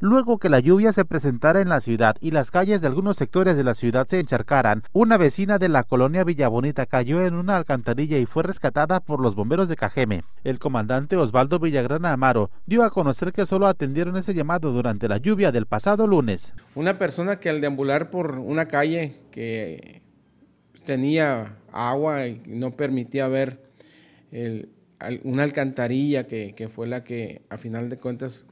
luego que la lluvia se presentara en la ciudad y las calles de algunos sectores de la ciudad se encharcaran. Una vecina de la colonia Villabonita cayó en una alcantarilla y fue rescatada por los bomberos de Cajeme. El comandante Osvaldo Villagrana Amaro dio a conocer que solo atendieron ese llamado durante la lluvia del pasado lunes. Una persona que al deambular por una calle que tenía agua y no permitía ver una alcantarilla que, que, fue la que a final de cuentas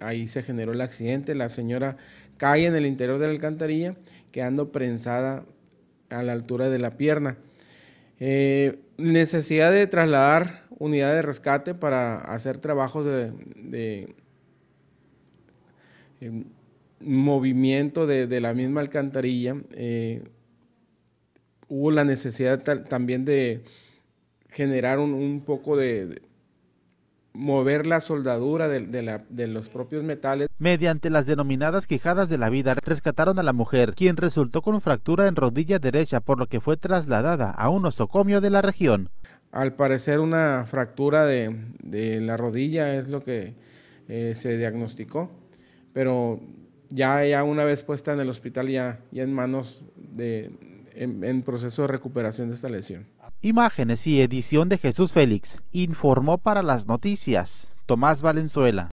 ahí se generó el accidente. La señora cae en el interior de la alcantarilla, quedando prensada a la altura de la pierna. Eh, necesidad de trasladar unidad de rescate para hacer trabajos de, em, movimiento de, la misma alcantarilla. Eh, hubo la necesidad también de generar un, poco de mover la soldadura de, de, la, de, los propios metales. Mediante las denominadas quijadas de la vida, rescataron a la mujer, quien resultó con fractura en rodilla derecha, por lo que fue trasladada a un osocomio de la región. Al parecer una fractura de, de la rodilla es lo que eh, se diagnosticó, pero ya, ya una vez puesta en el hospital, ya, ya en manos de, en, proceso de recuperación de esta lesión. Imágenes y edición de Jesús Félix informó para las noticias Tomás Valenzuela.